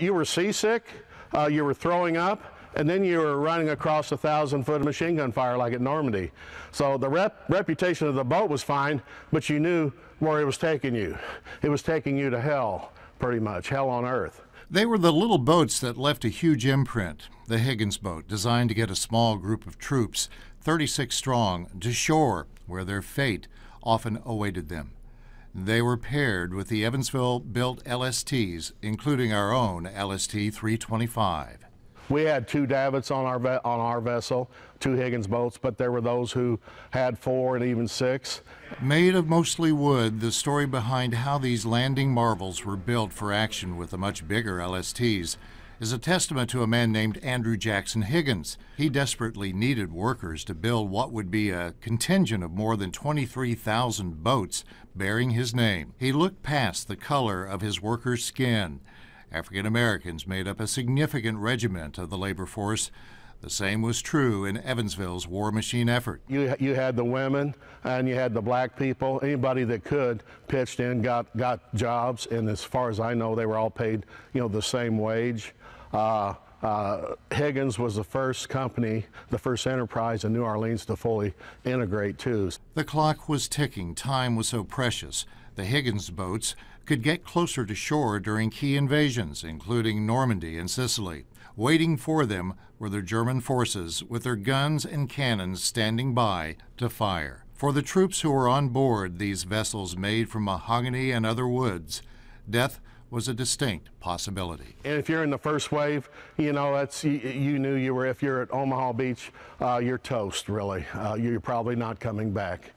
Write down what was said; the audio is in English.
you were seasick, uh, you were throwing up, and then you were running across a thousand foot machine gun fire like at Normandy. So the rep reputation of the boat was fine, but you knew where it was taking you. It was taking you to hell, pretty much, hell on earth. They were the little boats that left a huge imprint. The Higgins boat, designed to get a small group of troops, 36 strong, to shore where their fate often awaited them. They were paired with the Evansville built LSTs, including our own LST 325. We had two davits on our on our vessel, two Higgins boats, but there were those who had four and even six. Made of mostly wood, the story behind how these landing marvels were built for action with the much bigger LSTs is a testament to a man named Andrew Jackson Higgins. He desperately needed workers to build what would be a contingent of more than 23,000 boats bearing his name. He looked past the color of his workers' skin. African Americans made up a significant regiment of the labor force the same was true in Evansville's war machine effort. You, you had the women and you had the black people. Anybody that could pitched in, got, got jobs, and as far as I know, they were all paid, you know, the same wage. Uh, uh, Higgins was the first company, the first enterprise in New Orleans to fully integrate too. The clock was ticking. Time was so precious. The Higgins boats could get closer to shore during key invasions, including Normandy and Sicily. Waiting for them were the German forces with their guns and cannons standing by to fire. For the troops who were on board these vessels made from mahogany and other woods, death was a distinct possibility. And if you're in the first wave, you know, that's you, you knew you were, if you're at Omaha Beach, uh, you're toast, really. Uh, you're probably not coming back.